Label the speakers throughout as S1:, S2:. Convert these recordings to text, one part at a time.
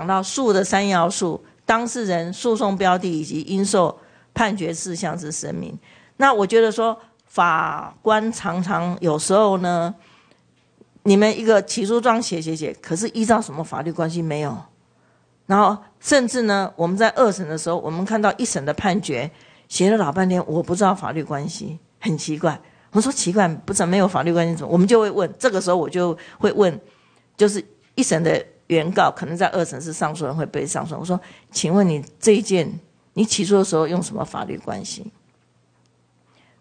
S1: 讲到诉的三要素，当事人、诉讼标的以及应受判决事项之声明。那我觉得，说法官常常有时候呢，你们一个起诉状写写写，可是依照什么法律关系没有？然后甚至呢，我们在二审的时候，我们看到一审的判决写了老半天，我不知道法律关系，很奇怪。我说奇怪，不怎没有法律关系，怎么？我们就会问，这个时候我就会问，就是一审的。原告可能在二审是上诉人会被上诉，我说，请问你这一件你起诉的时候用什么法律关系？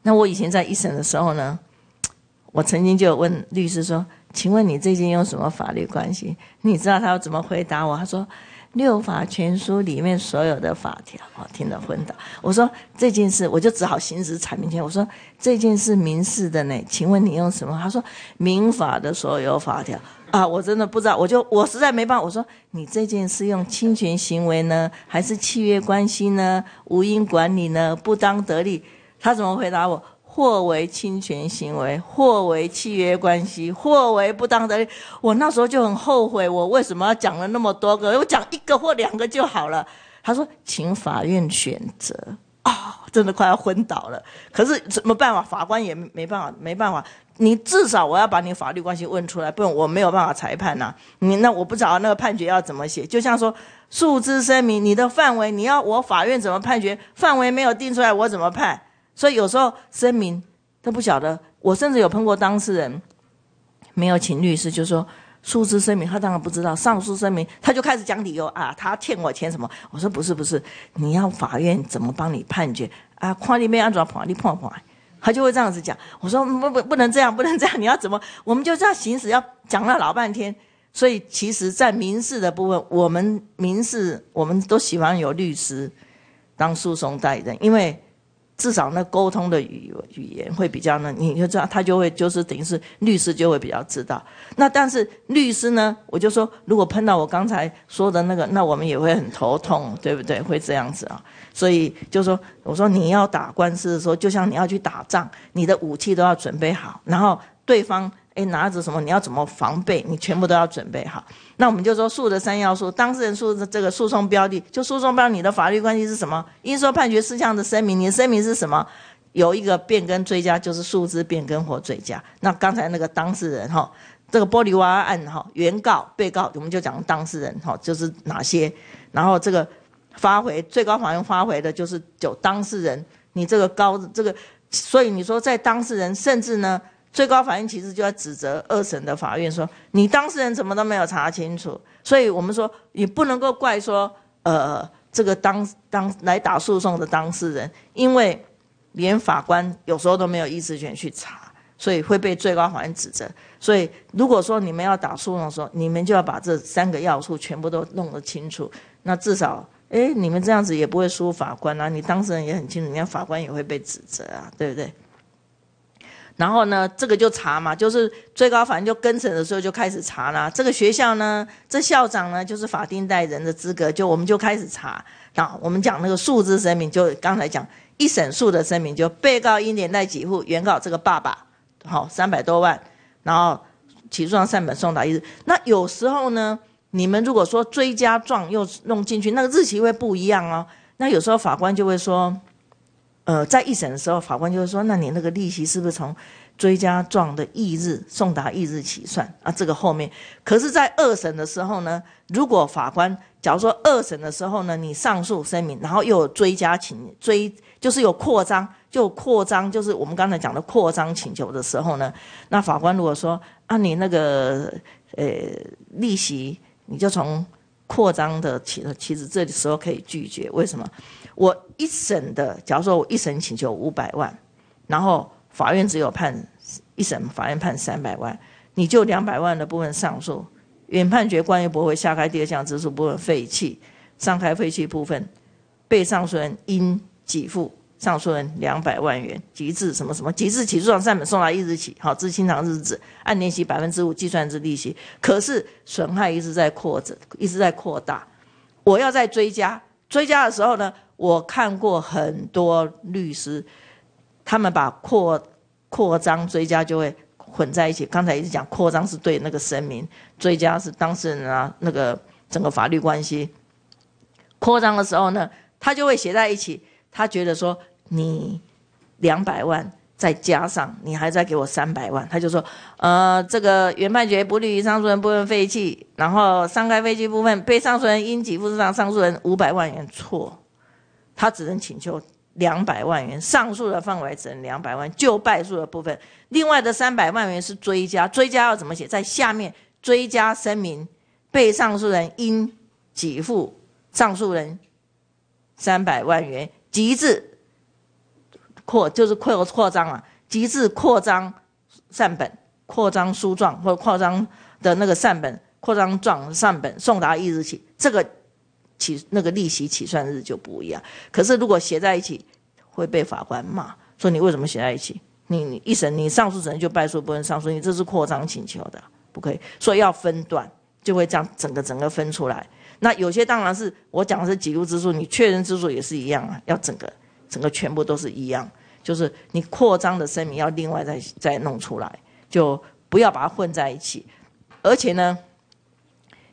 S1: 那我以前在一审的时候呢，我曾经就问律师说，请问你这件用什么法律关系？你知道他要怎么回答？我他说。六法全书里面所有的法条，我听得昏倒。我说这件事，我就只好行使阐明权。我说这件事民事的呢？请问你用什么？他说民法的所有法条啊，我真的不知道，我就我实在没办法。我说你这件事用侵权行为呢，还是契约关系呢？无因管理呢？不当得利？他怎么回答我？或为侵权行为，或为契约关系，或为不当得利。我那时候就很后悔，我为什么要讲了那么多个？我讲一个或两个就好了。他说，请法院选择。啊，真的快要昏倒了。可是怎么办法？法官也没办法，没办法。你至少我要把你法律关系问出来，不然我没有办法裁判呐。你那我不找那个判决要怎么写？就像说，诉之声明，你的范围你要我法院怎么判决？范围没有定出来，我怎么判？所以有时候声明他不晓得，我甚至有碰过当事人没有请律师，就说诉之声明他当然不知道，上诉声明他就开始讲理由啊，他欠我钱什么？我说不是不是，你要法院怎么帮你判决啊？判你没安准判你判不判？他就会这样子讲。我说不不不能这样，不能这样，你要怎么？我们就这样行使，要讲了老半天。所以其实，在民事的部分，我们民事我们都喜欢有律师当诉讼代理人，因为。至少那沟通的语语言会比较呢，你就知道他就会就是等于是律师就会比较知道。那但是律师呢，我就说如果碰到我刚才说的那个，那我们也会很头痛，对不对？会这样子啊。所以就说，我说你要打官司的时候，就像你要去打仗，你的武器都要准备好，然后对方。哎，拿着什么？你要怎么防备？你全部都要准备好。那我们就说诉的三要素，当事人诉的这个诉讼标的，就诉讼标你的法律关系是什么？应诉判决事项的声明，你声明是什么？有一个变更追加，就是诉之变更或追加。那刚才那个当事人哈，这个玻璃娃娃案哈，原告、被告，我们就讲当事人哈，就是哪些？然后这个发回最高法院发回的就是就当事人，你这个高这个，所以你说在当事人，甚至呢？最高法院其实就要指责二审的法院说，你当事人怎么都没有查清楚，所以我们说你不能够怪说，呃，这个当当来打诉讼的当事人，因为连法官有时候都没有意识权去查，所以会被最高法院指责。所以如果说你们要打诉讼的时候，你们就要把这三个要素全部都弄得清楚，那至少，哎，你们这样子也不会输法官啊，你当事人也很清楚，人家法官也会被指责啊，对不对？然后呢，这个就查嘛，就是最高法院就跟审的时候就开始查啦。这个学校呢，这校长呢，就是法定代人的资格，就我们就开始查。那我们讲那个诉之声明，就刚才讲一审诉的声明，就被告应连带给付原告这个爸爸好三百多万，然后起诉状三本送达一日。那有时候呢，你们如果说追加状又弄进去，那个日期会不一样哦。那有时候法官就会说。呃，在一审的时候，法官就是说，那你那个利息是不是从追加状的翌日送达翌日起算啊？这个后面，可是，在二审的时候呢，如果法官假如说二审的时候呢，你上诉声明，然后又有追加请追，就是有扩张，就扩张，就是我们刚才讲的扩张请求的时候呢，那法官如果说，啊，你那个呃利息，你就从。扩张的实其实这时候可以拒绝。为什么？我一审的，假如说我一审请求五百万，然后法院只有判一审，法院判三百万，你就两百万的部分上诉，原判决关于驳回下开第二项之诉部分废弃，上开废弃部分，被上诉人应给付。上诉人两百万元，极致什么什么极致起诉状上面送来一日起，好至清偿日子，按年息百分之五计算之利息。可是损害一直在扩着，一直在扩大。我要再追加，追加的时候呢，我看过很多律师，他们把扩扩张追加就会混在一起。刚才一直讲扩张是对那个声明，追加是当事人啊那个整个法律关系。扩张的时候呢，他就会写在一起，他觉得说。你两百万再加上，你还再给我三百万，他就说，呃，这个原判决不利于上诉人部分废弃，然后伤害废弃部分，被上诉人应给付至上诉人五百万元错，他只能请求两百万元，上诉的范围只能两百万，就败诉的部分，另外的三百万元是追加，追加要怎么写？在下面追加声明，被上诉人应给付上诉人三百万元，极致扩就是扩扩张啊，极致扩张善本扩张书状或者扩张的那个善本扩张状善本送达一日起，这个起那个利息起算日就不一样。可是如果写在一起会被法官骂，说你为什么写在一起？你一审你上诉只能就败诉不能上诉，你这是扩张请求的不可以，所以要分段就会这样整个整个分出来。那有些当然是我讲的是几路之数，你确认之数也是一样啊，要整个整个全部都是一样。就是你扩张的声明要另外再再弄出来，就不要把它混在一起。而且呢，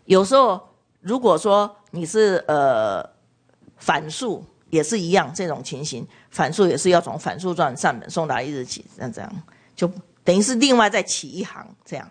S1: 有时候如果说你是呃反诉，也是一样这种情形，反诉也是要从反诉状上本送达一日起这样这样，就等于是另外再起一行这样。